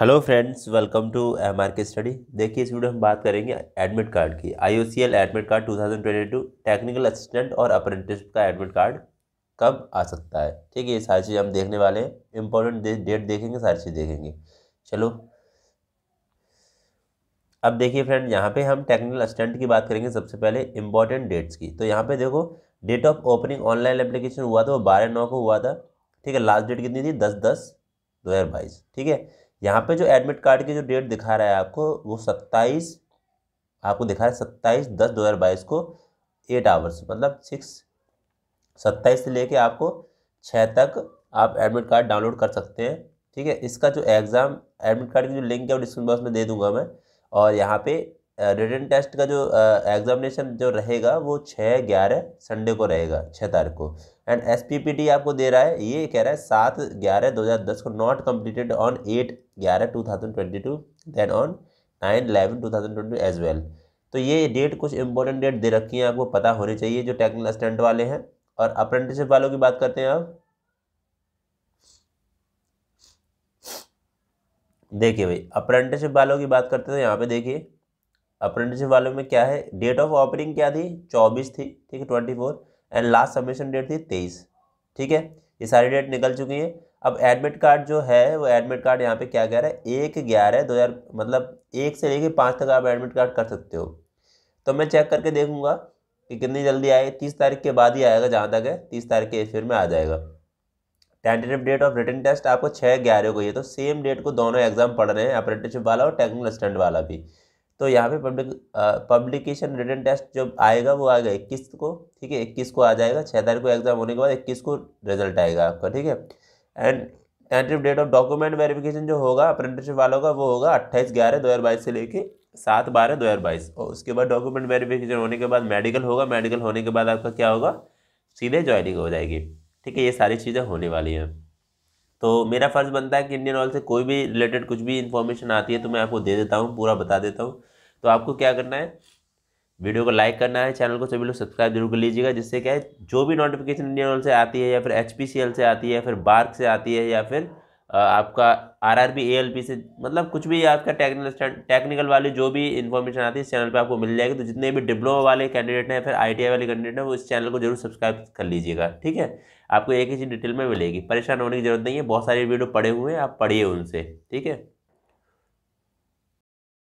hello friends welcome to M R K study देखिए इस video हम बात करेंगे एडमिट कार्ड की I O C L admit card 2022 technical assistant और अप्रेंटिसशिप का एडमिट कार्ड कब आ सकता है ठीक है ये सारी चीज़ हम देखने वाले हैं इंपॉर्टेंट डेट देखेंगे सारी चीज़ देखेंगे चलो अब देखिए फ्रेंड यहाँ पे हम टेक्निकल असिस्टेंट की बात करेंगे सबसे पहले इंपॉर्टेंट डेट्स की तो यहाँ पे देखो date of opening online application हुआ था वो बारह नौ को हुआ था ठीक है लास्ट डेट कितनी थी दस दस दो हज़ार बाईस ठीक है यहाँ पे जो एडमिट कार्ड की जो डेट दिखा रहा है आपको वो सत्ताईस आपको दिखा रहा है सत्ताईस दस दो हज़ार बाईस को एट आवर्स मतलब सिक्स सत्ताईस से लेके आपको छः तक आप एडमिट कार्ड डाउनलोड कर सकते हैं ठीक है इसका जो एग्ज़ाम एडमिट कार्ड की जो लिंक है वो डिस्क्रिप्शन बॉक्स में दे दूंगा मैं और यहाँ पे रिटर्न टेस्ट का जो एग्जामिनेशन जो रहेगा वो छः ग्यारह संडे को रहेगा छः तारीख को and S P P T आपको दे रहा है ये कह रहा है सात ग्यारह दो हज़ार दस को नॉट कम्प्लीटेड ऑन एट ग्यारह two thousand twenty two then on nine eleven two thousand twenty as well तो ये डेट कुछ इंपॉर्टेंट डेट दे रखी है आपको पता होनी चाहिए जो टेक्निकल असिस्टेंट वाले हैं और अप्रेंटिसशिप वालों की बात करते हैं आप देखिए भाई अप्रेंटिसशिप वालों की बात करते हैं तो यहाँ पे देखिए अप्रेंटिसशिप वालों में क्या है डेट ऑफ ऑपरिंग क्या थी चौबीस थी ठीक है twenty four and last submission date थी तेईस ठीक है ये सारी डेट निकल चुकी है अब एडमिट कार्ड जो है वो एडमिट कार्ड यहाँ पे क्या कह रहा है एक ग्यारह दो हज़ार मतलब एक से लेके पाँच तक आप एडमिट कार्ड कर सकते हो तो मैं चेक करके देखूंगा कि कितनी जल्दी आए तीस तारीख के बाद ही आएगा जहाँ तक है तीस तारीख के फिर में आ जाएगा tentative date of written test आपको छः ग्यारह को ये तो सेम डेट को दोनों एग्जाम पढ़ रहे हैं अप्रेंटिसशिप वाला और टेक्निकल स्टैंड वाला भी तो यहाँ पे पब्लिक पब्लिकेशन रिटर्न टेस्ट जब आएगा वो आएगा इक्कीस को ठीक है इक्कीस को आ जाएगा छः तारीख को एग्जाम होने के बाद इक्कीस को रिजल्ट आएगा आपका ठीक है and entry date of document verification जो होगा अप्रेंटिसशिप वालों का वो होगा अट्ठाईस ग्यारह दो हज़ार बाईस से लेके सात बारह दो हज़ार बाईस और उसके बाद डॉक्यूमेंट वेरिफिकेशन होने के बाद मेडिकल होगा मेडिकल होने के बाद आपका क्या होगा सीधे ज्वाइनिंग हो जाएगी ठीक है ये सारी चीज़ें होने वाली हैं तो मेरा फ़र्ज़ बनता है कि इंडियन ऑयल से कोई भी रिलेटेड कुछ भी इन्फॉर्मेशन आती है तो मैं आपको दे देता हूँ पूरा बता देता हूँ तो आपको क्या करना है वीडियो को लाइक करना है चैनल को सभी लोग सब्सक्राइब जरूर कर लीजिएगा जिससे क्या है जो भी नोटिफिकेशन इंडियन ऑयल से आती है या फिर एच से आती है या फिर बार्क से आती है या फिर आपका R R B A L P से मतलब कुछ भी आपका टेक्निकल टेक्निकल वाली जो भी इन्फॉर्मेशन आती है इस चैनल पे आपको मिल जाएगी तो जितने भी डिप्लोमा वाले कैंडिडेट हैं फिर आईटीआई वाले कैंडिडेट हैं वो इस चैनल को जरूर सब्सक्राइब कर लीजिएगा ठीक है आपको एक ही चीज़ डिटेल में मिलेगी परेशान होने की जरूरत नहीं है बहुत सारी वीडियो पड़े हुए हैं आप पढ़िए उनसे ठीक है